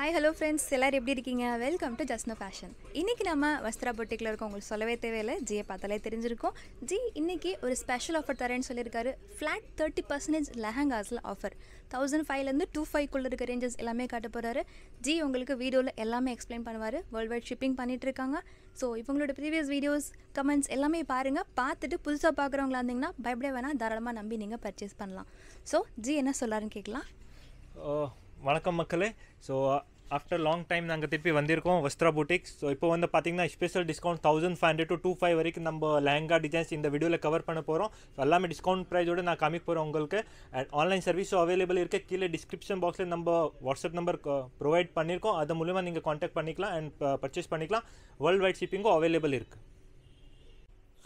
hi hello friends எல்லோரும் எப்படி இருக்கீங்க வெல்கம் டு ஜஸ்னோ ஃபேஷன் இன்றைக்கி நம்ம வஸ்திரா பொட்டிக்கில் இருக்க உங்களுக்கு சொல்லவே தேவையில்லை ஜியை பார்த்தாலே தெரிஞ்சிருக்கும் ஜி இன்றைக்கி ஒரு ஸ்பெஷல் ஆஃபர் தரேன்னு சொல்லியிருக்காரு ஃப்ளாட் தேர்ட்டி பர்சன்டேஜ் லெஹங்காஸில் ஆஃபர் தௌசண்ட் ஃபைவ்லேருந்து டூ ஃபைவ்க்குள்ளே இருக்க ரேஞ்சஸ் எல்லாமே காட்ட போகிறாரு ஜி உங்களுக்கு வீடியோவில் எல்லாமே எக்ஸ்பிளைன் பண்ணுவார் வேர்ல்டு வைட் ஷிப்பிங் பண்ணிகிட்ருக்காங்க ஸோ இவங்களோட ப்ரீவியஸ் வீடியோஸ் கமெண்ட்ஸ் எல்லாமே பாருங்கள் பார்த்துட்டு புதுசாக பார்க்குறவங்களா இருந்தீங்கன்னா பயப்படே வேணால் தாராளமாக நம்பி நீங்கள் பர்ச்சேஸ் பண்ணலாம் ஸோ ஜி என்ன சொல்லாருன்னு கேட்கலாம் வணக்கம் மக்களே சோ আফটার லாங் டைம் நாங்க திருப்பி வந்திருக்கோம் வஸ்தரா பூடிக்ஸ் சோ இப்போ வந்த பாத்தீங்கன்னா ஸ்பெஷல் டிஸ்கவுண்ட் 1500 to 2500 வரைக்கும் நம்ப லெஹங்கா டிசைன்ஸ் இந்த வீடியோல கவர பண்ண போறோம் சோ எல்லாமே டிஸ்கவுண்ட் பிரைஸ் ஓட நான் காமிக்க போறோம் உங்களுக்கு ஆன்லைன் சர்வீஸ் சோ அவேலபிள் இருக்க கே இல்ல டிஸ்கிரிப்ஷன் பாக்ஸ்ல நம்ப வாட்ஸ்அப் நம்பர் ப்ரொவைட் பண்ணிருக்கோம் அத மூலமா நீங்க कांटेक्ट பண்ணிக்கலாம் அண்ட் பர்சேஸ் பண்ணிக்கலாம் 월드 와이드 ஷிப்பிங்கோ அவேலபிள் இருக்கு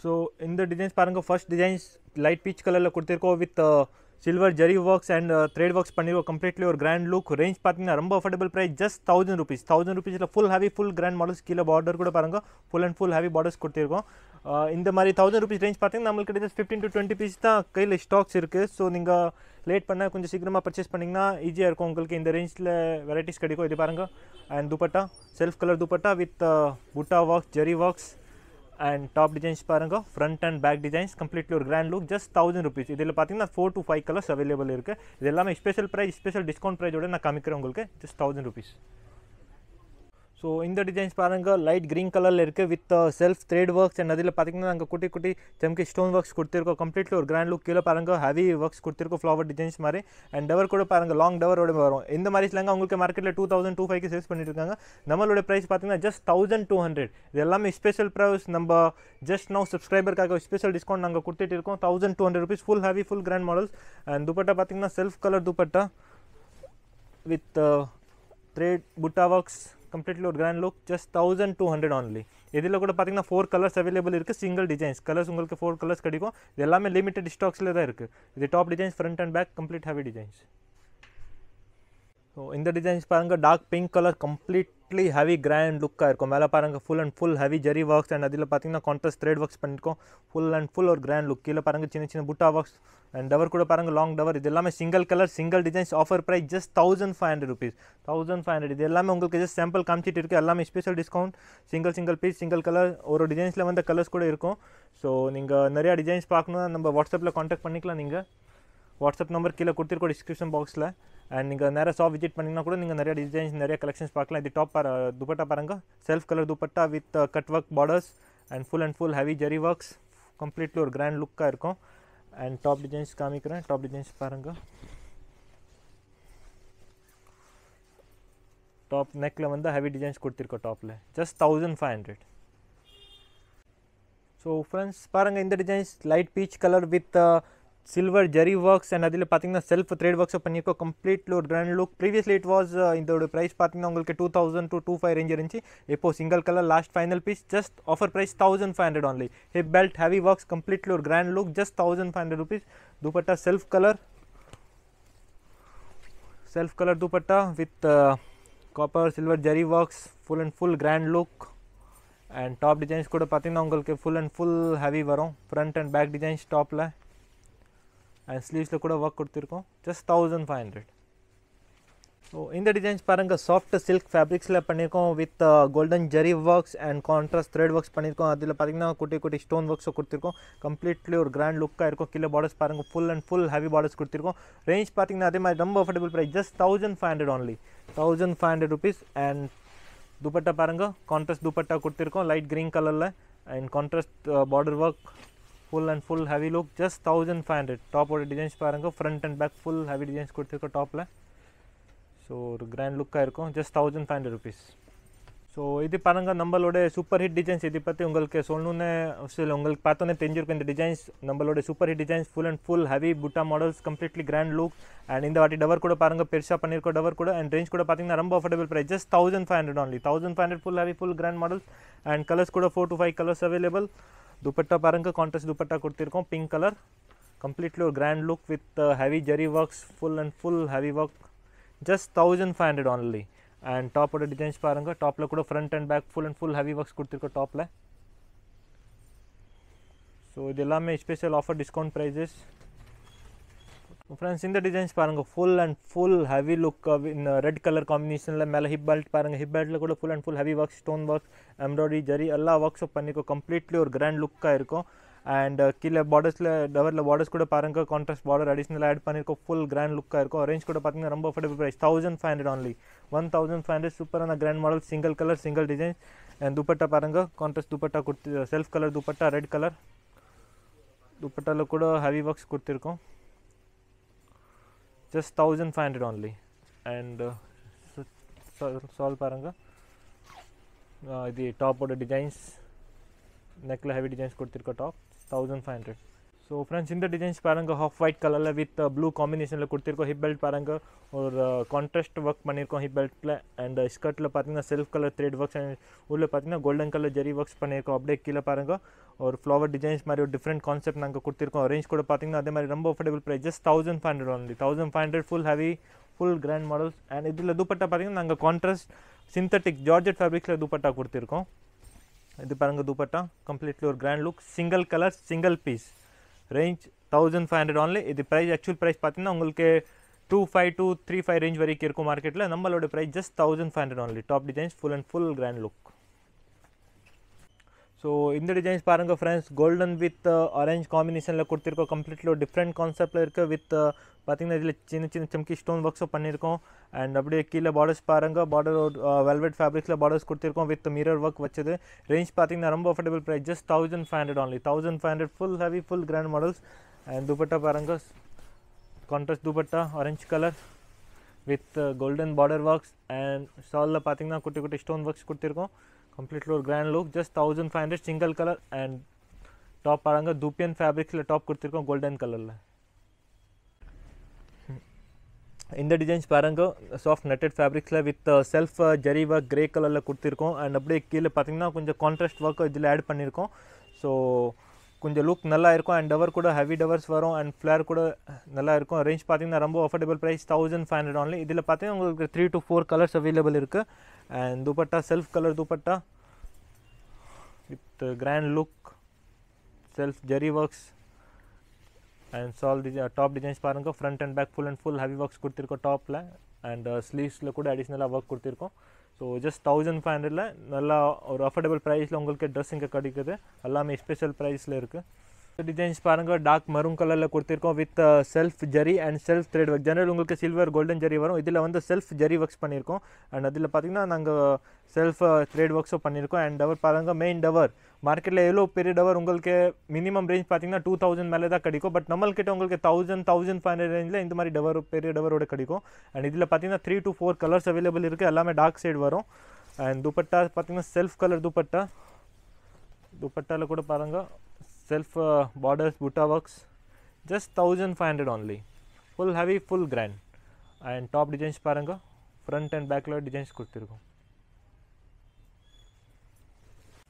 சோ இந்த டிசைன்ஸ் பாருங்க फर्स्ट டிசைன்ஸ் லைட் பிச் கலர்ல கொடுத்து இருக்கோம் with silver zari works and thread works పన్నిగో కంప్లీట్లీ ఒక గ్రాండ్ లుక్ రేంజ్ పార్తిన రంబ affordable price just 1000 rupees 1000 rupees లో full heavy full grand models కిల ఆర్డర్ కూడా పారంగా full and full heavy borders కొ తీరుకం ఇంద మారి 1000 రూపీస్ రేంజ్ పార్తిన నమల్ కిడే జస్ట్ 15 టు 20 పీస్ తా కైల స్టాక్స్ ఇర్కు సో నింగ లేట్ పన్న కొంచెం సిగ్గర్మా పర్చేస్ పన్నినా ఈజీ యా ఉకువుంకి ఇంద రేంజ్ ల వెరైటీస్ కడికో ఇది పారంగా and dupatta self colour dupatta with butta works zari works and top designs பாருங்கள் front and back designs completely ஒரு grand look just thousand rupees இதில் பார்த்தீங்கன்னா four to five colours available இருக்குது இது எல்லாமே ஸ்பெஷல் ப்ரைஸ் ஸ்பெஷல் டிஸ்கவுண்ட் ப்ரைஸோட நான் காமிக்கிறேன் உங்களுக்கு ஜஸ்ட் தௌசண்ட் ருபீஸ் ஸோ இந்த டிசைன்ஸ் பாருங்கள் லைட் க்ரீன் கலரில் இருக்குது with self uh, thread works and அதில் பார்த்திங்கன்னா நாங்கள் குட்டி குட்டி செம்கி ஸ்டோன் ஒர்க்ஸ் கொடுத்துருக்கோம் கம்ப்ளீட்லி ஒரு கிராண்ட் லுக் கீழே பாருங்கள் ஹெவி ஒர்க்ஸ் கொடுத்துருக்கோம் ஃப்ளவர் டிசைன்ஸ் மாதிரி அண்ட் டவர் கூட பாருங்கள் லாங் டவரோட வரும் இந்த மாதிரி ஸ்லாங்க உங்களுக்கு மார்க்கெட்டில் டூ தௌசண்ட் டூ ஃபைவ்க்கு சேல்ஸ் பண்ணியிருக்காங்க நம்மளோட ப்ரைஸ் பார்த்திங்கன்னா ஜஸ்ட் தௌசண்ட் டூ ஹண்ட்ரட் இது எல்லாமே ஸ்பெஷல் ப்ரைஸ் நம்ம ஜஸ்ட் நோ சப்ஸ்கிரைபருக்காக ஸ்பெஷல் டிஸ்கவுண்ட் நாங்கள் கொடுத்துட்டு இருக்கோம் thousand two hundred rupees full heavy full grand models and dupatta பார்த்திங்கன்னா self colour dupatta with thread butta works completely ஒரு grand look just thousand two hundred only இதில் கூட பார்த்தீங்கன்னா ஃபோர் கலர்ஸ் அவைலபிள் இருக்குது சிங்கிள் டிசைன்ஸ் கலர்ஸ் உங்களுக்கு ஃபோர் கலர்ஸ் கிடைக்கும் இது எல்லாமே லிமிடெட் ஸ்டாக்ஸில் தான் இருக்குது இது top designs front and back complete heavy designs so இந்த டிசைன்ஸ் பாருங்கள் dark pink colour completely heavy grand லுக்காக இருக்கும் மேலே பாருங்கள் full and full heavy zari works and அதில் பார்த்தீங்கன்னா கான்ட்ரஸ்ட் த்ரெட் ஒர்க்ஸ் பண்ணியிருக்கோம் ஃபுல் அண்ட் ஃபுல் ஒரு கிராண்ட் லுக் கீழே பாருங்கள் சின்ன சின்ன புட்டா ஒர்க்ஸ் அண்ட் டவர் கூட பாருங்கள் லாங் டவர் இது எல்லாமே single colour single designs offer price just thousand five hundred rupees thousand five hundred இது எல்லாமே உங்களுக்கு ஜஸ்ட் சாம்பிள் காமிச்சிட்டு இருக்குது எல்லாமே special discount single single piece single colour ஒரு டிசைன்ஸில் வந்து கலர்ஸ் கூட இருக்கும் ஸோ நீங்கள் நிறையா டிசைன்ஸ் பார்க்கணுன்னா நம்ம வாட்ஸ்அப்பில் காண்டாக்ட் பண்ணிக்கலாம் நீங்கள் वाट्सअप नंबर की description box and shop visit पड़ीन ना डिजाइन नया कलेक्शन पाक टाप दुपटा पारा self colour dupatta with cut work borders and full and full heavy zari work completely और grand look and top design कामिक टाप डिजाइन पांग टाप ने वह हेवी डिजाइन को टापे just thousand five hundred so friends पारें इतना design light peach colour with silver jerry works and adile pathinga self thread works panirko complete load grand look previously it was uh, indoda price pathinga ungalku 2000 to 25 range irunchi ipo single color last final piece just offer price 1500 only hip belt heavy works complete load grand look just 1500 rupees dupatta self color self color dupatta with uh, copper silver jerry works full and full grand look and top designs கூட பார்த்தீங்கன்னா உங்களுக்கு full and full heavy வரும் front and back designs டாப்பில் اسلیش لو ಕೂಡ work കൊണ്ടിരിക്കോ just 1500 so in the designs பாருங்க সফট সিল্ক ફેબ્રિક્સல பண்ணிருக்கோம் with 골든 zari works and contrast thread works பண்ணிருக்கோம் ಅದಿಲ್ಲ பாத்தீங்கன்னா குட்டி குட்டி স্টোন വർక్స్ കൊണ്ടിരിക്കோம் คอมಪ್ಲೀಟ್ಲಿ اور grand look ആയി ಇರಕೋ ಕಿल्ले ಬಾರ್ಡರ್ಸ್ ಪರಂಗ full and full heavy borders ಕೊണ്ടിരിക്കೋ ರೇಂಜ್ பாತೀங்க ಅದೇ மாதிரி ரொம்ப affordable price just 1500 only 1500 rupees and dupatta பாருங்க కాంట్రాస్ట్ దుపట్టా కొണ്ടിരിക്കோம் light green colour လဲ and contrast border work full and full heavy look just thousand five hundred टापो डिजाइन पांग front and back full heavy design को टापे so grand look just thousand five hundred rupee so इत पांग नो super hit design पे सोलूने design नो super hit design full and full heavy butta model completely grand look अंडी डवर पांगा पड़ी डवर अंड रेज पाती रोम affordable price just thousand five hundred only five hundred full heavy full grand models and colours four to five colours available dupatta पारंग contrast dupatta को pink colour completely और grand look with heavy zari work full and full heavy work just thousand five hundred only and top design पारंग top front and back full and full heavy works को top so इलामें special offer discount prices friends इन design पांग full and full heavy look in red colour combination मेल hip belt पांग hip belt full and full heavy work stone work embroidery zari एल work पाने completely और grand look and कीले borders डबर borders पांग कॉन्ट्रास्ट बार्डर अडीनल आड पड़ी फुल ग्रांड लुक रेंज पाती रोम affordable price thousand five hundred only one thousand five hundred सूपरान grand model single colour single design and dupatta पांग contrast dupatta kurti self colour dupatta red colour dupatta heavy work kurti just 1500 only and uh, so, solve paranga uh, the top order designs necklace heavy designs kodtirko top 1500 so friends इन design पांग half white colour with blue combination को hip belt पांग और contrast work पड़ो hip belt and skirt पाती self colour thread work ऊर्जे पाती golden colour Jerry work पड़ो अब की पांग और फ्लवर डिजाइन मेरी डिफ्रेंट कॉन्सेप्ट कुर्तर रेंज पाती रोम affordable price just thousand hundred thousand hundred full heavy full grand models and dupatta पाती contrast synthetic georgette fabrics dupatta कुर्तर इत पांग दुपटा कंप्लीटली और grand look single colour single piece range thousand five hundred only இது price actual price பார்த்தீங்கன்னா உங்களுக்கு two five two three five range வரைக்கும் இருக்கும் மார்க்கெட்டில் நம்மளோட price just thousand five hundred only top designs full and full grand look so இந்த designs பாருங்கள் friends golden with orange காம்பினேஷனில் கொடுத்துருக்கோம் கம்ப்ளீட்லி டிஃப்ரெண்ட் கான்செப்டில் இருக்குது வித் பார்த்திங்கன்னா இதில் சின்ன சின்ன செம்கி ஸ்டோன் ஒர்க்ஸும் பண்ணியிருக்கோம் அண்ட் அப்படியே கீழே பார்டர்ஸ் பாருங்கள் பார்டர் வெல்வெட் ஃபேப்ரிக்ஸில் பார்டர்ஸ் கொடுத்துருக்கோம் வித் மிரர் ஒர்க் வச்சது ரேஞ்ச் பார்த்திங்கன்னா ரொம்ப affordable price just thousand five hundred only thousand five hundred full heavy full grand models and dupatta பாருங்கள் contrast dupatta orange colour with golden border works and ஷாலில் பார்த்தீங்கன்னா குட்டி குட்டி ஸ்டோன் ஒர்க்ஸ் கொடுத்துருக்கோம் கம்ப்ளீட்லி ஒரு grand look just thousand five hundred single colour and top பாருங்க dupion ஃபேப்ரிக்ஸில் top கொடுத்துருக்கோம் கோல்டன் கலரில் இந்த டிசைன்ஸ் பாரங்க சாஃப்ட் நட்டட் ஃபேப்ரிக்ஸ்ல வித் செல்ஃப் ஜரி வ கிரே கலர்ல குதி இருக்கோம் and அப்படியே கீழ பாத்தீங்கன்னா கொஞ்சம் கான்ட்ராஸ்ட் வர்க்க ஏட் பண்ணி இருக்கோம் so கொஞ்சம் லுக் நல்லா இருக்கும் and டவர் கூட ஹேவி டவர்ஸ் வரும் and 플ேர் கூட நல்லா இருக்கும் ரேஞ்ச் பாத்தீங்கன்னா ரொம்ப अफோர்டபிள் பிரைஸ் 1500 only இதெல்லாம் பாத்தீங்க உங்களுக்கு 3 to 4 கலர்ஸ் அவேலபிள் இருக்கு and dupatta self colour dupatta with grand look self zari works and shawl shawl top designs பாருங்க front and back full and full heavy works கொடுத்துருக்கோம் டாப்பில் அண்ட் ஸ்லீவ்ஸில் கூட அடிஷ்னலாக ஒர்க் கொடுத்துருக்கோம் ஸோ ஜஸ்ட் தௌசண்ட் ஃபைவ் ஹண்ட்ரடில் நல்லா ஒரு அஃபோர்டபுள் ப்ரைஸில் உங்களுக்கு ட்ரெஸ் இங்கே கிடைக்குது எல்லாமே ஸ்பெஷல் ப்ரைஸில் இருக்குது டிசைன்ஸ் பாருங்கள் டார்க் மரூன் கலரில் கொடுத்துருக்கோம் with self zari and self thread work general உங்களுக்கு சில்வர் கோல்டன் ஜரி வரும் இதில் வந்து செல்ஃப் ஜரி ஒர்க்ஸ் பண்ணியிருக்கோம் அண்ட் அதில் பார்த்திங்கன்னா நாங்கள் செல்ஃப் த்ரெட் uh, ஒர்க்ஸும் பண்ணியிருக்கோம் அண்ட் டவர் பாருங்கள் மெயின் டவர் மார்க்கெட்டில் எவ்வளோ பீரியட் அவர் உங்களுக்கு மினிமம் ரேஞ்ச் பார்த்தீங்கன்னா டூ தௌசண்ட் மேலே தான் கிடைக்கும் பட் நம்மள்கிட்ட உங்களுக்கு தௌசண்ட் தௌசண்ட் ஃபைவ் ஹண்ட்ரட் ரேஞ்சில் இந்த மாதிரி டவர் பீரியட் அவரோட கிடைக்கும் அண்ட் இதில் பார்த்தீங்கன்னா three to four colours available இருக்குது எல்லாமே டார்க் சைடு வரும் அண்ட் துப்பட்டா பார்த்தீங்கன்னா செல்ஃப் கலர் துப்பட்டா துப்பட்டாவில் கூட பாருங்கள் self borders butta works just thousand five hundred only full heavy full grand and top designs பாருங்கள் ஃப்ரண்ட் அண்ட் பேக்கில் டிசைன்ஸ் கொடுத்துருக்கோம்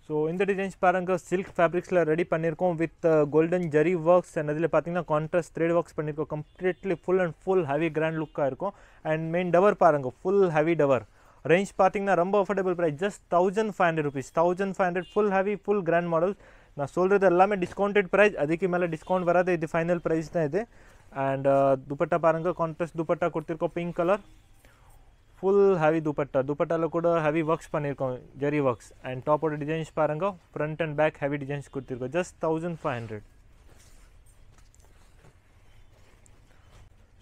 so design silk fabrics ready पड़ो वि गोलन जरी वर्क अंडल पाती कॉन्ट्रास्ट थ्रेड वर्क पड़ी completely full and full heavy grand look and main डवर पारें full heavy डवर range पाती रोम affordable price just thousand five hundred rupee thousand hundred full heavy full grand model ना सोलह discounted price अद्कि मेल discount वादा इत फल प्रईस अंड दुपटा पारें कॉन्ट्रास्ट दुपटा को pink colour full heavy dupatta துப்பட்டாவில் கூட ஹெவி ஒர்க்ஸ் பண்ணியிருக்கோம் ஜெரி ஒர்க்ஸ் அண்ட் டாப்போட டிசைன்ஸ் பாருங்கள் front and back heavy designs கொடுத்துருக்கோம் just thousand five hundred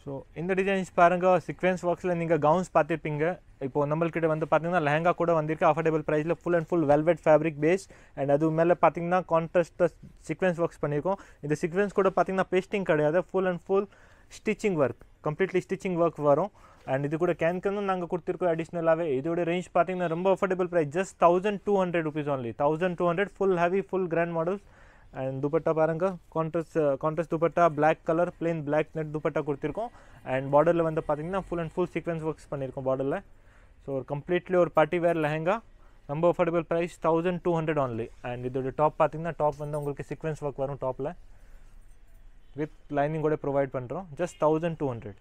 so இந்த டிசைன்ஸ் பாருங்கள் சீக்வென்ஸ் ஒர்க்ஸில் நீங்கள் கவுன்ஸ் பார்த்துருப்பீங்க இப்போது நம்மள்கிட்ட வந்து பார்த்தீங்கன்னா லெஹங்கா கூட வந்திருக்கு அஃபர்டபுள் ப்ரைஸில் full and full velvet fabric base and அது மேலே பார்த்தீங்கன்னா கான்ட்ராஸ்ட் சிக்வென்ஸ் ஒர்க்ஸ் பண்ணியிருக்கோம் இந்த சீக்வென்ஸ் கூட பார்த்தீங்கன்னா பேஸ்டிங் கிடையாது full and full stitching work completely stitching work வரும் अंड कैन कैनक अडीनल रेंज पाती रोम affordable price just thousand two hundred rupee only thousand two hundred full heavy full grand model and dupatta पारें contrast contrast dupatta black colour plain black net dupatta kurti and border वह पाती full and full sequence work पड़ी border so और completely और party wear lehenga रोम affordable price तौस two hundred only and top पाती टापे sequence work वो टाप्ल वित् लाइनिंग प्वैड पड़े जस्ट तौस टू हंड्रेड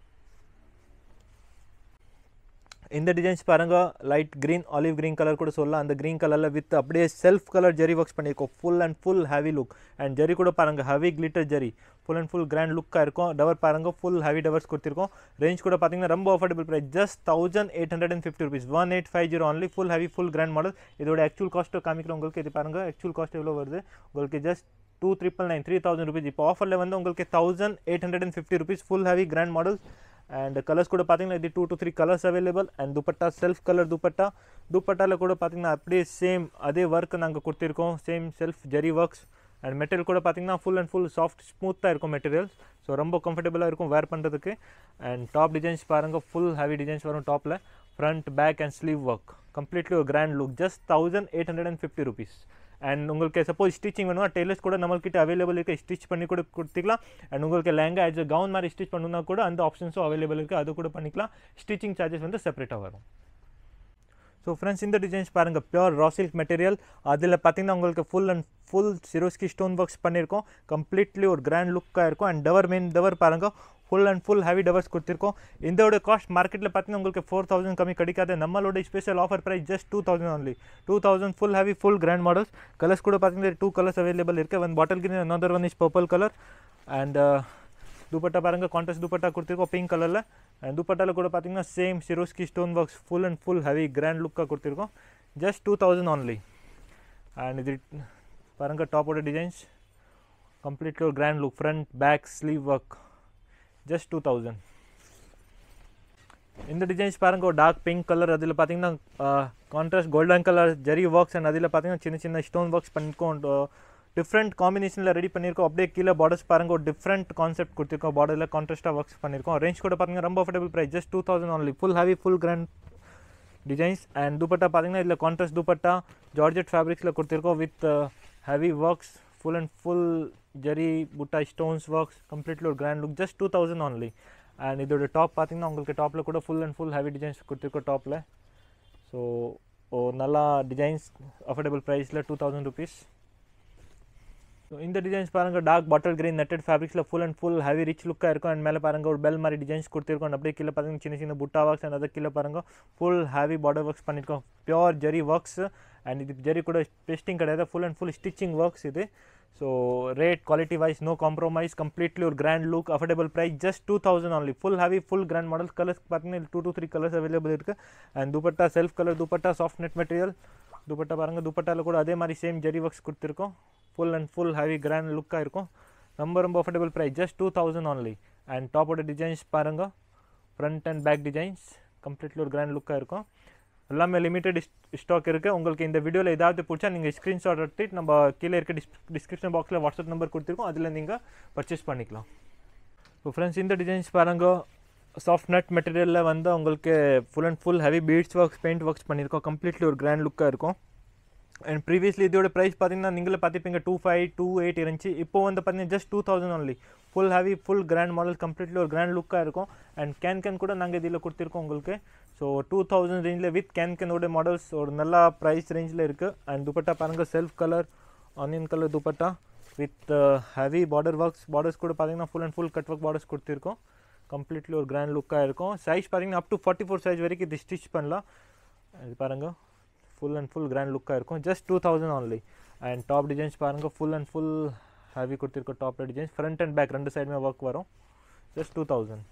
இந்த டிசைன்ஸ் பார்க்க லைட் 그린 ஆலிவ் 그린 கலர் கூட சொல்ல அந்த 그린 கலர்ல வித் அப்டியே செல்ஃப் கலர் ஜரி வாக்ஸ் பண்ணிருக்கோம் full and full heavy look and zari கூட பார்க்க heavy glitter zari full and full grand look கா இருக்கோம் டவர் பார்க்க ফুল ஹேவி டவர்ஸ் கொடுத்திருக்கோம் ரேஞ்ச் கூட பாத்தீங்கன்னா ரொம்ப affordable price just 1850 ₹1850 only full heavy full grand model இதோட அக்चुअल காஸ்ட் உங்களுக்கு எவ்வளவு கேதி பார்க்கங்க அக்चुअल காஸ்ட் எவ்வளவு வருது உங்களுக்கு just 2993000 ₹இப்போ ஆஃபர்ல வந்து உங்களுக்கு 1850 ₹full heavy grand models and colours கூட பார்த்தீங்கன்னா இது two to three colours available and dupatta self colour dupatta துப்பட்டாவில் கூட பார்த்தீங்கன்னா அப்படியே சேம் அதே ஒர்க் நாங்கள் கொடுத்துருக்கோம் same self zari works and material கூட பார்த்தீங்கன்னா ஃபுல் அண்ட் ஃபுல் சாஃப்ட் ஸ்மூத்தாக இருக்கும் மெட்டீரியல்ஸ் ஸோ ரொம்ப கம்ஃபர்டபுளாக இருக்கும் வேர் பண்ணுறதுக்கு அண்ட் டாப் டிசைன்ஸ் பாருங்கள் ஃபுல் ஹெவி டிசைன்ஸ் வரும் டாப்பில் front back and sleeve work completely ஒரு grand look just thousand eight hundred and fifty rupees and உங்களுக்கு சப்போஸ் ஸ்டிச்சிங் வேணும்னா டெய்லர்ஸ் கூட நம்மள்கிட்ட அவைலபிள் இருக்குது ஸ்டிச் பண்ணி கூட கொடுத்துக்கலாம் அண்ட் உங்களுக்கு லேங்கா ஆஸ் கவுன் மாதிரி ஸ்டிச் பண்ணணும்னா கூட அந்த ஆப்ஷன்ஸும் அவைலபிள் இருக்குது அது கூட பண்ணிக்கலாம் ஸ்டிச்சிங் சார்ஜஸ் வந்து செப்பரேட்டாக வரும் ஸோ ஃப்ரெண்ட்ஸ் இந்த டிசைன்ஸ் பாருங்கள் பியூர் ரா சில்க் மெட்டீரியல் அதில் பார்த்தீங்கன்னா உங்களுக்கு full and full Swarovski stone works பண்ணியிருக்கோம் கம்ப்ளீட்லி ஒரு கிராண்ட் லுக்காக இருக்கும் அண்ட் டவர் மெயின் டவர் பாருங்கள் फुल अंड फुल हेवी डबर्स को कास्ट मार्केट पाती फोर तौस कमी कड़ी नम्बर special offer price just two thousand only two thousand full heavy full grand model colours पाती two colours available one bottle नंदर one is purple colour and dupatta पारा contrast dupatta kurti pink colour and dupatta कूड़ा पाती same Swarovski stone work full and full heavy grand look का just two thousand only and पारा टापो design complete grand look front back sleeve work just two thousand இந்த designs பாருங்கள் dark pink colour அதில் பார்த்தீங்கன்னா contrast golden colour zari works and அதில் பார்த்தீங்கன்னா சின்ன சின்ன ஸ்டோன் ஒர்க்ஸ் பண்ணியிருக்கோம் டிஃப்ரெண்ட் காம்பினேஷனில் ரெடி பண்ணியிருக்கோம் அப்படியே கீழே பார்டர்ஸ் பாருங்கள் ஒரு டிஃப்ரெண்ட் கான்செப்ட் கொடுத்துருக்கோம் பார்டரில் கான்ட்ராஸ்ட்டாக ஒர்க்ஸ் பண்ணியிருக்கோம் ரேஞ்ச் கூட பார்த்தீங்கன்னா ரொம்ப affordable price just two thousand only full heavy full grand designs and dupatta பார்த்தீங்கன்னா இதில் கான்ட்ராஸ்ட் துப்பட்டா ஜார்ஜெட் ஃபேப்ரிக்ஸில் கொடுத்துருக்கோம் with heavy works full and full jerry butta stones works completely ஒரு grand look just two thousand only and இதோட top பார்த்திங்கன்னா உங்களுக்கு டாப்பில் கூட full and full heavy designs கொடுத்துருக்கோம் டாப்பில் ஸோ நல்லா டிசைன்ஸ் அஃபோர்டபுள் ப்ரைஸில் டூ தௌசண்ட் ருபீஸ் ஸோ இந்த டிசைன்ஸ் பாருங்கள் டார்க் பாட்டில் கிரீன் நெட்டட் ஃபேப்ரிக்ஸில் full and full heavy rich லுக்காக இருக்கும் அண்ட் மேலே பாருங்கள் ஒரு பெல் மாதிரி டிசைன்ஸ் கொடுத்துருக்கோம் அண்ட் அப்படியே கீழே பார்த்தீங்கன்னா சின்ன சின்ன புட்டா ஒர்க்ஸ் அண்ட் அதை கீழே பாருங்கள் ஃபுல் ஹேவி பார்டர் ஒர்க்ஸ் பண்ணியிருக்கோம் பியோர் ஜெரி ஒர்க்ஸ் அண்ட் இது ஜெரி கூட பெஸ்டிங் கிடையாது full and full stitching works இது so rate quality wise no compromise completely ஒரு grand look affordable price just two thousand only full heavy full grand model colours பார்த்தீங்கன்னா two two three colours available இருக்குது and dupatta self colour dupatta soft net material dupatta பரங்க துப்பட்டால கூட அதே மாதிரி same zari works குத்தி இருக்கோம் full and full heavy grand லுக்கா இருக்கும் ரொம்ப ரொம்ப affordable price just 2000 only and top ஆட் டிசைன்ஸ் பரங்க front and back designs completely ஒரு கிராண்ட் லுக்கா இருக்கும் எல்லாம் லிமிட்டட் ஸ்டாக் இருக்கு உங்களுக்கு இந்த வீடியோல ஏதாவது பிடிச்சா நீங்க ஸ்கிரீன்ஷாட் எடுத்து நம்ம கீழ இருக்க டிஸ்கிரிப்ஷன் பாக்ஸ்ல வாட்ஸ்அப் நம்பர் குத்தி இருக்கோம் அதில நீங்க பர்சேஸ் பண்ணிக்கலாம் சோ फ्रेंड्स இந்த டிசைன்ஸ் பரங்க சாஃப்ட் நட் மெட்டீரியலில் வந்து உங்களுக்கு full and full heavy beads works paint works பண்ணியிருக்கோம் கம்ப்ளீட்லி ஒரு கிராண்ட் லுக்காக இருக்கும் அண்ட் ப்ரீவியஸ்லி இதோட ப்ரைஸ் பார்த்தீங்கன்னா நீங்களே பார்த்துப்பீங்க டூ ஃபைவ் டூ எயிட் இருந்துச்சு இப்போ வந்து பார்த்தீங்கன்னா just two thousand only full heavy full grand model completely ஒரு கிராண்ட் லுக்காக இருக்கும் அண்ட் கேன் கேன் கூட நாங்கள் இதில் கொடுத்துருக்கோம் உங்களுக்கு ஸோ டூ தௌசண்ட் ரேஞ்சில் வித் கேன் கேனோட மாடல்ஸ் ஒரு நல்லா ப்ரைஸ் ரேஞ்சில் இருக்குது அண்ட் துப்பட்டா பாருங்கள் self colour onion colour dupatta with heavy border works borders கூட பார்த்தீங்கன்னா full and full cut work borders கொடுத்துருக்கோம் கம்ப்ளீட்லி ஒரு கிராண்ட் லுக்காக இருக்கும் சைஸ் பாருங்கன்னா up to forty four size வரைக்கும் இது ஸ்டிச் பண்ணலாம் இது பாருங்கள் ஃபுல் அண்ட் ஃபுல் கிராண்ட் லுக்காக இருக்கும் just two thousand only and top designs பாருங்கள் ஃபுல் அண்ட் ஃபுல் ஹேவி கொடுத்துருக்க top designs front and back ரெண்டு சைடுமே ஒர்க் வரும் ஜஸ்ட் டூ தௌசண்ட்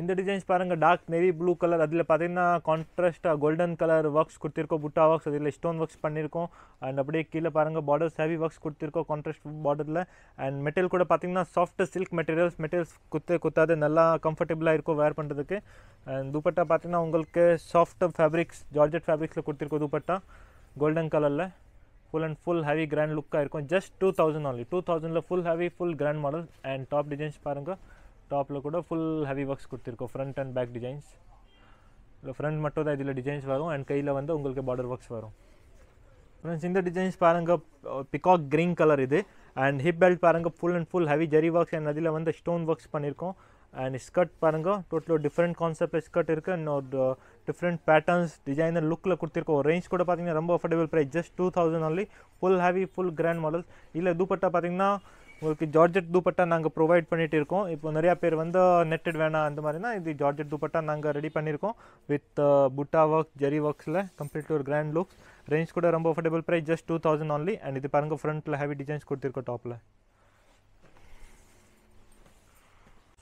இந்த டிசைன்ஸ் பாருங்கள் டார்க் நேவி ப்ளூ கலர் அதில் பார்த்தீங்கன்னா கான்ட்ராஸ்ட்டாக கோல்டன் கலர் ஒர்க்ஸ் கொடுத்துருக்கோம் புட்டா ஒர்க்ஸ் அதில் ஸ்டோன் ஒர்க்ஸ் பண்ணியிருக்கோம் அண்ட் அப்படியே கீழே பாருங்கள் பார்டர்ஸ் ஹெவி ஒர்க்ஸ் கொடுத்துருக்கோம் கான்ட்ராஸ்ட் பார்டரில் அண்ட் மெட்டீரியல் கூட பார்த்தீங்கன்னா சாஃப்ட் சில்க் மெட்டீரியல்ஸ் மெட்டீரியல்ஸ் குத்து குத்தாது நல்லா கம்ஃபர்டபுளாக இருக்கும் வேர் பண்ணுறதுக்கு அண்ட் துப்பட்டா பார்த்தீங்கன்னா உங்களுக்கு சாஃப்ட் ஃபேப்ரிக்ஸ் ஜார்ஜெட் ஃபேப்ரிக்ஸில் கொடுத்துருக்கோம் துப்பட்டா கோல்டன் கலரில் full and full heavy grand லுக்காக இருக்கும் just two thousand only two தௌசண்டில் full heavy full grand model and top designs பாருங்கள் टाप फुल हेवी वर्क्स को front and back design front मटे design वो अंड कई वो उ बार्डर वर्क वो फ्रेंड्स इन डिजाइन पांग पिका green colour and hip belt पांग full and full heavy zari work and stone work पड़ो अंड स्कट पांग total different concept skirt and different pattern designer look range पाती रोम affordable price just two thousand only full heavy full grand model इले दूपटा पाती உங்களுக்கு georgette dupatta நாங்கள் provide பண்ணிட்டு இருக்கோம் இப்போ நிறையா பேர் வந்து நெட்டட் வேணாம் அந்த மாதிரினா இது ஜார்ஜெட் துப்பட்டா நாங்கள் ரெடி பண்ணியிருக்கோம் வித் புட்டா ஒர்க் ஜெரி ஒர்க்ஸில் கம்ப்ளீட் ஒரு கிராண்ட் லுக்ஸ் ரேஞ்ச் கூட ரொம்ப affordable price just two thousand only and இது பாருங்கள் ஃப்ரண்ட்டில் ஹெவி டிசைன்ஸ் கொடுத்துருக்கோம் டாப்பில்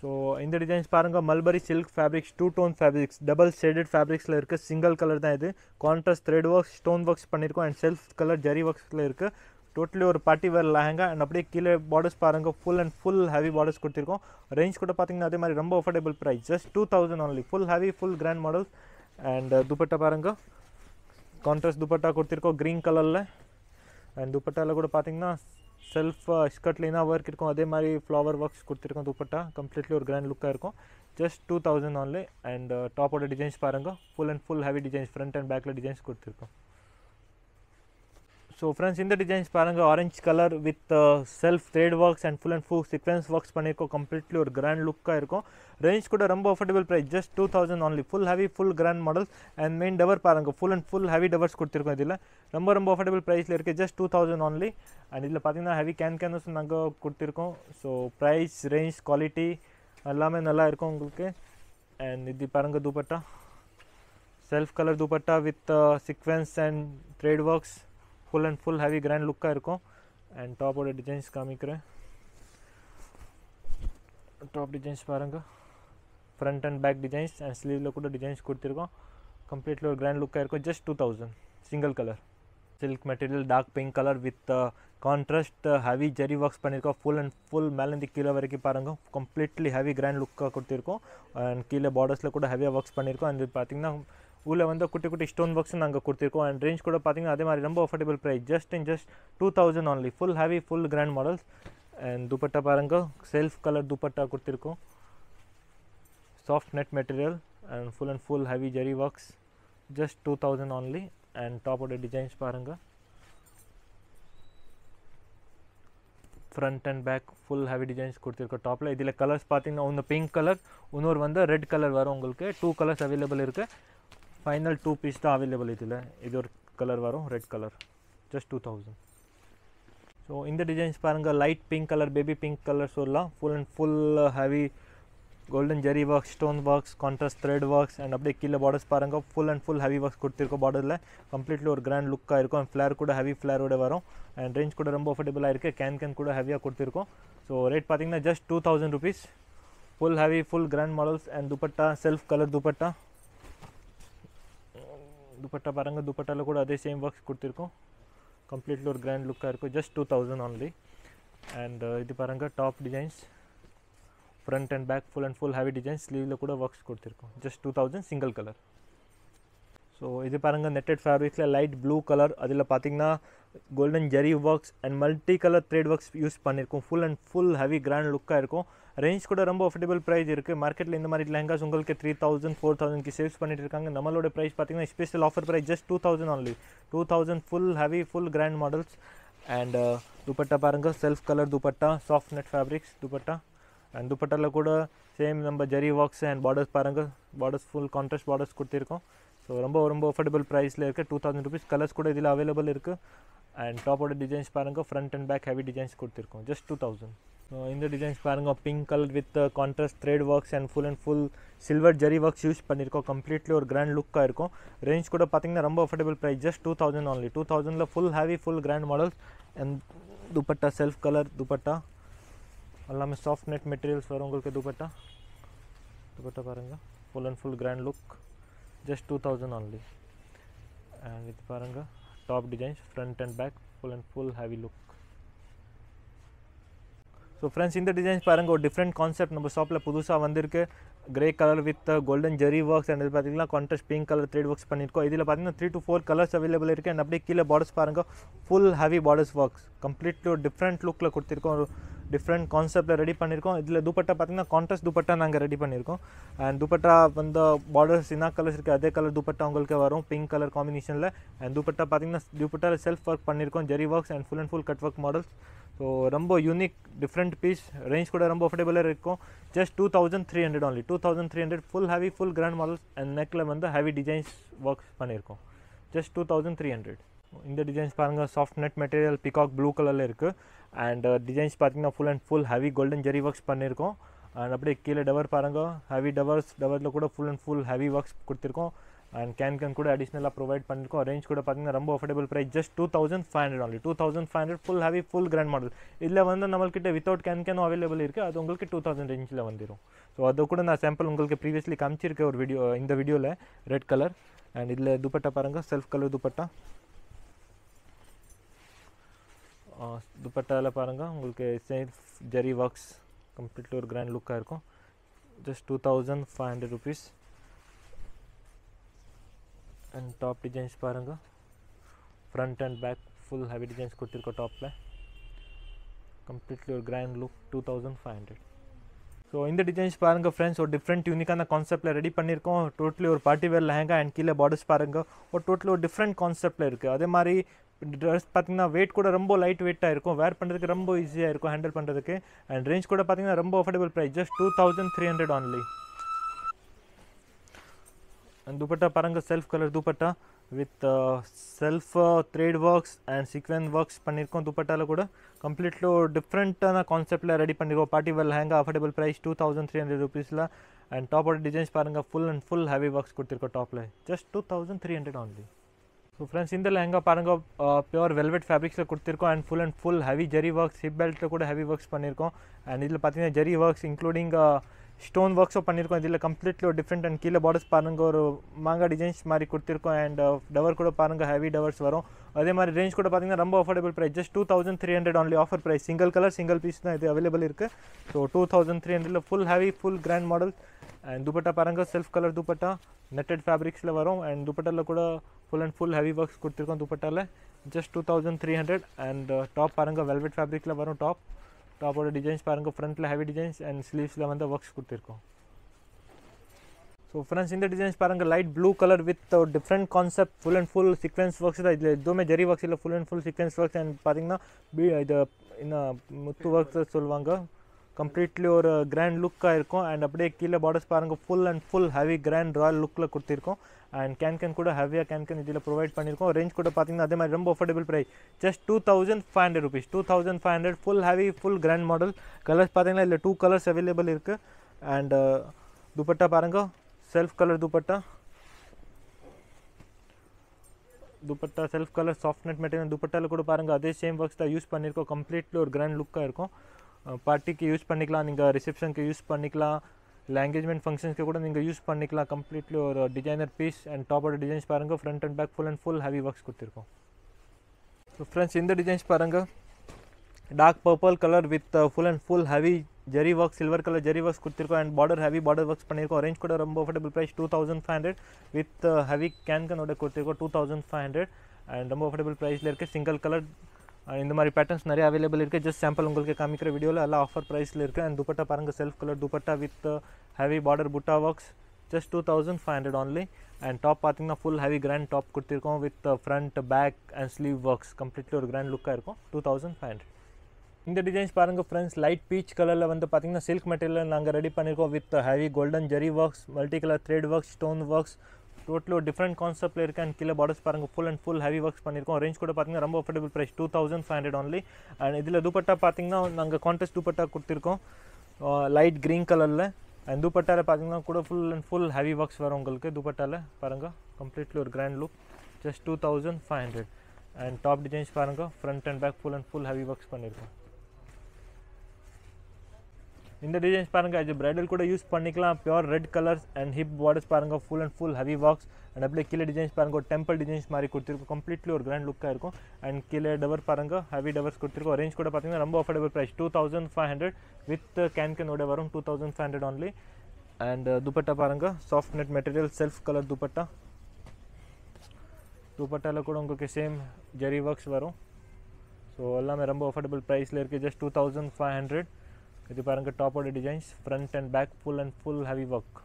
ஸோ இந்த டிசைன்ஸ் பாருங்கள் mulberry silk fabrics two tone fabrics double shaded ஃபேப்ரிக்ஸில் இருக்குது சிங்கிள் கலர் தான் இது contrast thread works stone works பண்ணியிருக்கோம் அண்ட் செல்ஃப் கலர் ஜெரி ஒர்க்ஸில் இருக்குது ಟೋಟಲಿ اور پارٹی ویئر لہنگا اینڈ اپడే کیلے بارنگا full and full heavy borders ಕೊಟ್ಟಿರಕಂ رینج ಕೂಡ ಪಾತಿನಾ ಅದೇ ಮಾರಿ ರಂಬಾ affordable price just 2000 only full heavy full grand models and dupatta بارنگಾ ಕಾಂಟ್ರಾಸ್ಟ್ ದುಪಟ್ಟಾ ಕೊಟ್ಟಿರಕಂ ಗ್ರೀನ್ ಕಲರ್ಲೆ ಅಂಡ್ ದುಪಟ್ಟಾ ಅಲ್ಲ ಕೂಡ ಪಾತಿನಾ ಸೆಲ್ಫ್ ಸ್ಕಟ್ಲಿನಾ ವರ್ಕ್ ಇಟ್ಕಂ ಅದೇ ಮಾರಿ ಫ್ಲವರ್ ವರ್ಕ್ಸ್ ಕೊಟ್ಟಿರಕಂ ದುಪಟ್ಟಾ ಕಂಪ್ಲೀಟ್ಲಿ اور ಗ್ರ್ಯಾಂಡ್ ಲುಕ್ ಆ ಇರಕಂ जस्ट 2000 ಓನ್ಲಿ ಅಂಡ್ ಟಾಪ್ ಆಡೆ ಡಿಸೈನ್ಸ್ بارنگಾ full and full heavy designs front and ಬ್ಯಾಕ್ಲೆ ಡಿಸೈನ್ಸ್ ಕೊಟ್ಟಿರಕಂ सो फ्रेंड्स इन डिजाइन पांग orange colour with self thread work and full and full sequins works पड़ी कंप्लीटली और ग्रांड लुका रेंज कूड़ा रोम affordable price just two thousand only full heavy full grand model and मेन डबर पांग फुल अंड फुल हेवी डबर्स को रोम रोम affordable price just two thousand only and पाती हेवी कैन कैनस को प्रईस रेंज क्वालिटी एल ना अंड पांग dupatta self colour dupatta with sequins and thread work full and full heavy grand look का इरकों एंड टॉप और designs front and back designs and sleeve लोग कोटा designs तो कुर्ती इरकों कंप्लीट लोग लुक का इरकों just single colour silk material dark pink colour with contrast heavy zari work पड़ी फुल अंड फुल मेलेंडी कीला वाले की पारंगो कंपलीटली हैवी ग्रैंड लुक का करते रखो एंड कीला बॉर्डर्स ले कोड़ा हैवी अंदर पातिंग உள்ளே வந்து குட்டி குட்டி ஸ்டோன் பாக்ஸ் நாங்கள் கொடுத்துருக்கோம் அண்ட் ரேஞ்ச் கூட பார்த்தீங்கன்னா அதே மாதிரி ரொம்ப affordable price just in just two thousand only full heavy full grand models and dupatta பாருங்க செல்ஃப் கலர் துப்பட்டா கொடுத்துருக்கோம் soft net material and full and full heavy zari works just two thousand only and டாப்போட designs பாருங்கள் front and back full heavy designs கொடுத்துருக்கோம் டாப்பில் இதில் colours பார்த்தீங்கன்னா ஒன்று pink colour இன்னொரு வந்து ரெட் கலர் வரும் உங்களுக்கு டூ கலர்ஸ் அவைலபிள் இருக்குது ஃபைனல் டூ பீஸ் தான் ತಾ இதில் இது ஒரு கலர் வரும் red colour just two thousand so இந்த டிசைன்ஸ் பாருங்கள் light pink colour baby pink colour சொல்லலாம் full and full heavy golden zari work stone works contrast thread works and அப்படியே கீழே பார்டர்ஸ் பாருங்கள் full and full heavy works கொடுத்துருக்கோம் பார்டரில் completely ஒரு grand லுக்காக இருக்கும் அண்ட் ஃப்ளேர் கூட ஹெவி ஃப்ளேரோட வரும் அண்ட் ரேஞ்ச் கூட ரொம்ப அஃபோர்டபுளாக இருக்குது கேன் கேன் கூட ஹெவியாக கொடுத்துருக்கோம் ஸோ ரேட் பார்த்தீங்கன்னா just two thousand rupees full heavy full grand models and dupatta self colour dupatta dupatta பரங்க துப்பட்டால கூட அதே சேம் வொர்க்ஸ் குடுத்து இருக்கோம் கம்ப்ளீட்ல ஒரு கிராண்ட் லுக்கா இருக்கும் just 2000 only and இது பரங்க top designs front and back ஃபுல்லன் ஃபுல் ஹேவி டிசைன்ஸ் ஸ்லீவ்ல கூட வொர்க்ஸ் குடுத்து இருக்கோம் just 2000 single color so இது பரங்க நெட்டட் ફેบริక్ல லைட் ப்ளூ கலர் அதில பாத்தீங்கனா 골든 zari works and multi colour thread works use பண்ணி இருக்கோம் full and full heavy grand லுக்கா இருக்கும் ரேஞ்ச் கூட ரொம்ப அஃபோர்டபுள் ப்ரைஸ் இருக்குது மார்க்கெட்டில் இந்த மாதிரி லெஹங்காஸ் உங்களுக்கு த்ரீ தௌசண்ட் ஃபோர் தௌசண்ட்க்கு சேல்ஸ் பண்ணிட்டு இருக்காங்க நம்மளோட ப்ரைஸ் பார்த்தீங்கன்னா special offer price just two thousand only two thousand full heavy full grand models and dupatta பாருங்கள் self colour dupatta soft net fabrics dupatta and துப்பட்டாவில் கூட சேம் நம்ம ஜெரி ஒர்க்ஸ் அண்ட் பார்டர்ஸ் பாருங்கள் பார்டர்ஸ் ஃபுல் கான்ட்ராஸ்ட் பார்டர்ஸ் கொடுத்துருக்கோம் ஸோ ரொம்ப ரொம்ப affordable ப்ரைஸில் இருக்குது டூ தௌசண்ட் ருபீஸ் கலர்ஸ் கூட இதில் அவைலபிள் இருக்குது அண்ட் டாப்போட டிசைன்ஸ் பாருங்க front and back heavy designs கொடுத்துருக்கோம் ஜஸ்ட் டூ தௌசண்ட் இந்த டிசைன்ஸ் பாருங்க pink colour with contrast thread works and full and full silver zari works use பண்ணியிருக்கோம் கம்ப்ளீட்லி ஒரு கிராண்ட் லுக்காக இருக்கும் ரேஞ்ச் கூட பார்த்தீங்கன்னா ரொம்ப affordable price just two thousand only two தௌசண்டில் full heavy full grand models and dupatta self colour dupatta எல்லாமே soft net materials வரும் உங்களுக்கு துப்பட்டா துப்பட்டா பாருங்கள் full and full grand look just two thousand only and இது பாருங்கள் top designs front and back full and full heavy look so friends இந்த designs பாருங்கள் ஒரு different concept நம்ம ஷாப்பில் புதுசாக வந்திருக்கு grey colour with golden zari works and இது பார்த்தீங்கன்னா contrast pink colour thread works பண்ணியிருக்கோம் இதில் பார்த்தீங்கன்னா three to four colours available இருக்குது அண்ட் அப்படியே கீழே பார்டர்ஸ் பாருங்கள் full heavy borders works completely ஒரு டிஃப்ரெண்ட் லுக்கில் கொடுத்துருக்கோம் ஒரு டிஃப்ரெண்ட் கான்செப்டில் ரெடி பண்ணியிருக்கோம் இதில் துப்பட்டா பார்த்தீங்கன்னா கான்ட்ராஸ்ட் துப்பட்டா நாங்கள் ரெடி பண்ணியிருக்கோம் அண்ட் துப்பட்டா வந்து பார்டர்ஸ் என்ன கலர்ஸ் இருக்குது அதே கலர் துப்பட்டா உங்களுக்கு வரும் பிங்க் கலர் காம்பினேஷனில் அண்ட் துப்பட்டா பார்த்தீங்கன்னா துப்பட்டாவில் செல்ஃப் ஒர்க் பண்ணியிருக்கோம் zari works and full and full cut work models so ரொம்ப யூனிக் டிஃப்ரெண்ட் பீஸ் ரேஞ்ச் கூட ரொம்ப ಅಫೋರ್ಡೇಬಲೇ இருக்கும் just two thousand three hundred only two thousand three hundred full heavy full grand models and நெக்கில் வந்து heavy designs work பண்ணியிருக்கோம் just two thousand three hundred இந்த designs பாருங்கள் soft net material peacock blue கலரில் இருக்குது அண்ட் டிசைன்ஸ் பார்த்தீங்கன்னா full and full heavy golden zari works பண்ணியிருக்கோம் and அப்படியே கீழே டவர் பாருங்கள் ஹெவி டவர்ஸ் டவரில் கூட full and full heavy works கொடுத்துருக்கோம் அண்ட் கேன் கேன் கூட அடிஷ்னலாக ப்ரொவைட் பண்ணிருக்கோம் ரேஞ்ச் கூட பார்த்தீங்கன்னா ரொம்ப affordable price just two thousand five hundred only two thousand five hundred full heavy full grand model இதில் வந்து நம்மள்கிட்ட வித்தவுட் கேன் கேனும் அவைலபிள் இருக்குது அது உங்களுக்கு டூ தௌசண்ட் ரேஞ்சில் வந்துடும் ஸோ அது கூட நான் சாம்பிள் உங்களுக்கு ப்ரீவியஸ்லி காமிச்சிருக்க ஒரு வீடியோ இந்த வீடியோவில் ரெட் கலர் அண்ட் இதில் துப்பட்டா பாருங்கள் செல்ஃப் கலர் துப்பட்டா துப்பட்டாவில் பாருங்கள் உங்களுக்கு செல்ஃப் ஜெரி ஒர்க்ஸ் கம்ப்ளீட் ஒரு கிராண்ட் லுக்காக இருக்கும் just two thousand five hundred rupees and top design पारें front and back full heavy design को टाप्ल completely grand look two thousand five hundred so इन डिजैन पारें फ्रेंड्स और डिफ्रेंट यूनिका कॉन्सेप्ट रेडी पड़ी टोटली और पार्टी वेर लहंगा अंड की बाडर्स पांग और टोटली और डिफ्रेंट कॉन्सेप्ट ड्रेस पाती वेट रोट वेटा वेर पड़े रोम ईसिया हेडल पड़े अंड रेज पाती रोम affordable price just two thousand three hundred only and dupatta paranga self color dupatta with uh, self uh, thread works and sequence works பண்ணிருக்கோம் துப்பட்டால கூட கம்ப்ளீட்லோ டிஃப்ரெண்ட்டான கான்செப்டில் ரெடி பண்ணிருக்கோம் பார்ட்டி வெல் ஹேங்க் affordable price two thousand three hundred ருபீஸில் and டாப்போட designs பாருங்கள் full and full heavy works கொடுத்துருக்கோம் டாப்பில் just two thousand three hundred only so friends இந்த லெஹங்கா பாருங்க பியூர் வெல்வெட் ஃபேப்ரிக்ஸில் கொடுத்துருக்கோம் and full and full heavy zari works hip பெல்ட்டில் கூட ஹெவி ஒர்க்ஸ் பண்ணியிருக்கோம் அண்ட் இதில் பார்த்தீங்கன்னா zari works including stone works பண்ணியிருக்கோம் கம்ப்ளீட்லி ஒரு டிஃப்ரெண்ட் அண்ட் கீழே பார்டர்ஸ் பாருங்கள் ஒரு மாங்காய் டிசைன்ஸ் மாதிரி கொடுத்துருக்கோம் அண்ட் டவர் கூட பாருங்கள் ஹெவி டவர்ஸ் வரும் அதே மாதிரி ரேஞ்ச் கூட பார்த்தீங்கன்னா ரொம்ப affordable price just two thousand three hundred only offer price single colour single piece தான் இது அவைலபிள் இருக்குது ஸோ டூ தௌசண்ட் த்ரீ ஹண்ட்ரடில் full heavy full grand model and dupatta பாருங்கள் செல்ஃப் கலர் துப்பட்டா நெட்டட் ஃபேப்ரிக்ஸில் வரும் அண்ட் துப்பட்டாவில் கூட full and full heavy works கொடுத்துருக்கோம் துப்பட்டாவில் just two thousand three hundred and top பாருங்கள் வெல்வெட் ஃபேப்ரிக்கில் வரும் டாப் டாப்போட டிசைன்ஸ் பாருங்கள் ஃப்ரண்ட்டில் ஹெவி டிசைன்ஸ் அண்ட் ஸ்லீவ்ஸில் வந்து ஒர்க்ஸ் கொடுத்துருக்கோம் ஸோ ஃப்ரெண்ட்ஸ் இந்த டிசைன்ஸ் பாருங்கள் light blue colour with different concept full and full sequins works தான் இதில் எதுவுமே ஜெரி ஒர்க்ஸ் இல்லை full and full sequins works and பார்த்தீங்கன்னா பி இது என்ன முத்து ஒர்க்ஸ் சொல்லுவாங்க கம்ப்ளீட்லி ஒரு கிராண்ட் லுக்காக இருக்கும் அண்ட் அப்படியே கீழே பார்டர்ஸ் பாருங்கள் full and full heavy grand royal லுக்கில் கொடுத்துருக்கோம் அண்ட் கேன் கேன் கூட ஹெவியாக கேன் கேன் இதில் ப்ரொவைட் பண்ணியிருக்கோம் ரேஞ்ச் கூட பார்த்தீங்கன்னா அதே மாதிரி ரொம்ப affordable price just two thousand five hundred rupees two thousand five hundred full heavy full grand model colours பார்த்தீங்கன்னா இல்லை டூ கலர்ஸ் அவைலபிள் இருக்குது அண்ட் दुपट्टा पारेंगे self colour dupatta dupatta self colour soft net material dupatta கூட பாருங்க அதே சேம் ஒர்க்ஸ் தான் use பண்ணிருக்கோம் completely ஒரு கிராண்ட் லுக்காக இருக்கும் పార్టీ కి యూస్ பண்ணிக்கலாம் ఇంకా రిసెప్షన్ కి యూస్ பண்ணிக்கலாம் లాంగ్వేజ్మెంట్ ఫంక్షన్స్ కూడా నింగ యూస్ பண்ணிக்கலாம் కంప్లీట్లీ ఒక డిజైనర్ పీస్ అండ్ టాపర్ డిజైన్స్ పారంగ front and back full and full heavy works కుర్తిరుకు సో ఫ్రెండ్స్ ఇన్ ది డిజైన్స్ పారంగ dark purple colour with full and full heavy zari work silver colour zari works కుర్తిరుకు and border heavy border works పనిర్కు ఆ range కూడా రంబ్ affordable price 2500 with heavy can కనొడ కుర్తిరుకు 2500 అండ్ రంబ్ అఫర్డబుల్ ప్రైస్ లో ఇర్కే సింగల్ కలర్ इतमी पटर्न नया अवेलेबल जस्ट सैंपल उमिक video offer price and dupatta पारें self colour dupatta with heavy border बुटा works just two thousand five hundred only and top पाती फुल हेवी ग्रांड टाप कुर्त with front back and sleeve works completely और grand look two thousand five hundred design पारें friends light peach colour वह पाती silk material ready पड़ी with heavy golden zari work multi colour thread work stone work டோட்டலோ different கான்செப்ட்டில் இருக்குது and கீழே borders பாருங்க full and full heavy works பண்ணிருக்கோம் ரேஞ்ச் கூட பார்த்தீங்கன்னா ரொம்ப affordable price two thousand five hundred only and இதில் துப்பட்டா பார்த்தீங்கன்னா நாங்கள் கான்டெஸ்ட் துப்பட்டா கொடுத்துருக்கோம் லைட் க்ரீன் கலரில் அண்ட் துப்பட்டாவில் பார்த்தீங்கன்னா கூட full and full heavy works வரும் உங்களுக்கு துப்பட்டால பாருங்க கம்ப்ளீட்லி ஒரு grand look just two thousand five hundred and top designs பாருங்க front and back full and full heavy works பண்ணியிருக்கோம் இந்த டிசைன்ஸ் பரங்கா இஸ் a bridal கூட யூஸ் பண்ணிக்கலாம் pure レッド colours and hip what is பரங்கா full and full heavy work and applique designs பரங்கா temple designs மாரி குர்திருக்கு கம்ப்ளீட்லி ஒரு கிராண்ட் லுக்கா இருக்கும் அண்ட் கிளே டவர் பரங்கா ஹெவி டவர்ஸ் குர்திருக்கு ஆரஞ்சு கூட பாத்தீங்க ரொம்ப अफோர்டபிள் பிரைஸ் 2500 வித் கேன் கே நோடவர்ரும் 2500 only அண்ட் दुपट्टा பரங்கா soft net material self colour dupatta दुपட்டால கூடங்கோ same zari works வரோம் சோ எல்லாமே ரொம்ப अफோர்டபிள் பிரைஸ்ல இருக்கு just 2500 पारंग टॉप और designs front and back full and full heavy work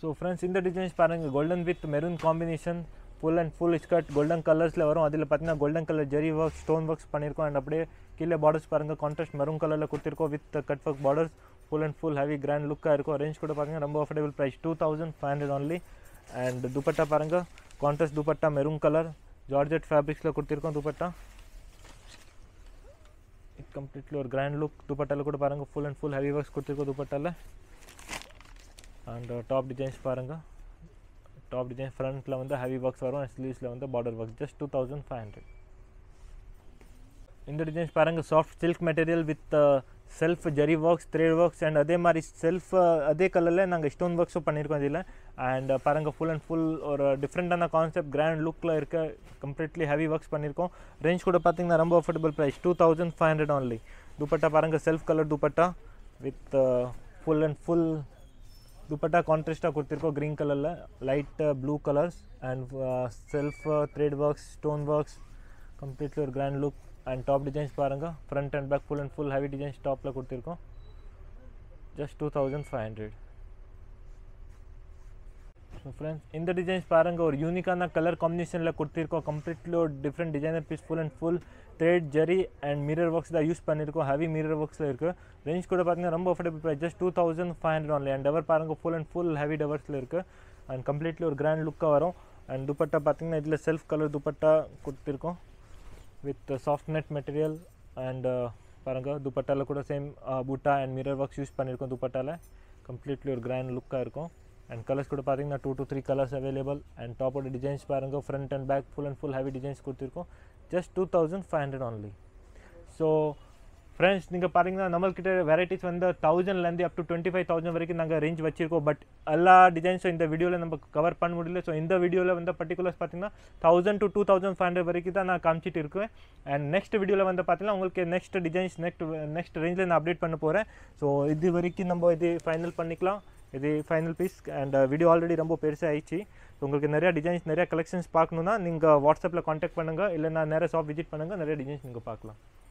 so friends इन डिजाइन पारंग golden with maroon combination full and full skirt golden colours वो पाती golden colour zari work stone work पड़ो अंड अब बार्डर्स पारंग contrast maroon colour कुत्तर with cut work borders full and full heavy grand look range पाती रोम affordable price two thousand five hundred only and dupatta पारंग contrast dupatta maroon colour georgette fabrics कुत्तर dupatta completely और grand look दुपट्टला ಕೂಡ பாருங்க full and full heavy work குத்திருக்க दुपट्टला एंड टॉप டிசைன்ஸ் பாருங்க टॉप டிசைன் फ्रंटல வந்த ஹெவி வொர்க் அண்ட் ஸ்லீவ்ஸ்ல வந்த बॉर्डर வொர்க் जस्ट 2500 இந்த டிசைன்ஸ் பாருங்க soft silk material with self zari work thread work and अदार सेल्फ अदे कलर इन वर्कसू पड़ी अंड पार फुल अंड फुल और डिफ्रंटाना concept grand look completely heavy work पड़ी रेंज को पाती रोम affordable price two thousand five hundred only dupatta पार self colour dupatta with full and full dupatta कॉन्ट्रेस्टा को green colour light blue colours and self thread work stone work completely और grand look and top designs பாருங்கள் front and back full and full heavy designs டாப்பில் கொடுத்துருக்கோம் just two thousand five hundred so friends இந்த designs பாருங்கள் ஒரு யூனிக்கான colour காம்பினேஷனில் கொடுத்துருக்கோம் கம்ப்ளீட்லி ஒரு different designer piece full and full thread zari and mirror works தான் யூஸ் பண்ணியிருக்கோம் ஹெவி மிரர் ஒர்க்ஸில் இருக்குது ரேஞ்ச் கூட பார்த்தீங்கன்னா ரொம்ப affordable price just two thousand five hundred only and tower பாருங்கள் ஃபுல் அண்ட் ஃபுல் ஹெவி டவர்ஸில் இருக்குது அண்ட் கம்ப்ளீட்லி ஒரு கிராண்ட் லுக்காக வரும் அண்ட் துப்பட்டா பார்த்தீங்கன்னா இதில் செல்ஃப் கலர் துப்பட்டா கொடுத்துருக்கோம் with soft net material and paranga dupatta la kuda same butta uh, and mirror works used pannirukom dupatta la completely or grand look a irukum and colors kuda pathinga 2 to 3 colors available and top order design paranga front and back full and full heavy designs kuduthirukom just 2500 only so friends நீங்கள் பார்த்தீங்கன்னா நம்மள்கிட்ட varieties வந்து தௌசண்ட்லேருந்து up to twenty five thousand வரைக்கும் நாங்கள் range வச்சிருக்கோம் but எல்லா டிசைன்ஸும் இந்த வீடியோவில் நம்ம கவர் பண்ண முடியல ஸோ இந்த வீடியோவில் வந்து பர்டிகுலர்ஸ் பார்த்தீங்கன்னா thousand to two thousand five hundred வரைக்கும் தான் நான் காமிச்சிட்டு இருக்கேன் அண்ட் நெக்ஸ்ட் வீடியோவில் வந்து பார்த்தீங்கன்னா உங்களுக்கு நெக்ஸ்ட் டிசைன்ஸ் நெக்ஸ்ட் நெக்ஸ்ட் ரேஞ்சில் நான் அப்டேட் பண்ண போகிறேன் ஸோ இது வரைக்கும் நம்ம இது ஃபைனல் பண்ணிக்கலாம் இது final piece and video already ரொம்ப பெருசாக ஆயிடுச்சு ஸோ உங்களுக்கு நிறையா டிசைன்ஸ் நிறையா கலெக்ஷன்ஸ் பார்க்கணுன்னா நீங்கள் வாட்ஸ்அப்பில் காண்டாக்ட் பண்ணுங்கள் இல்லை நான் நேராக ஷாப் விசிட் பண்ணுங்கள் நிறைய டிசைன்ஸ் நீங்கள் பார்க்கலாம்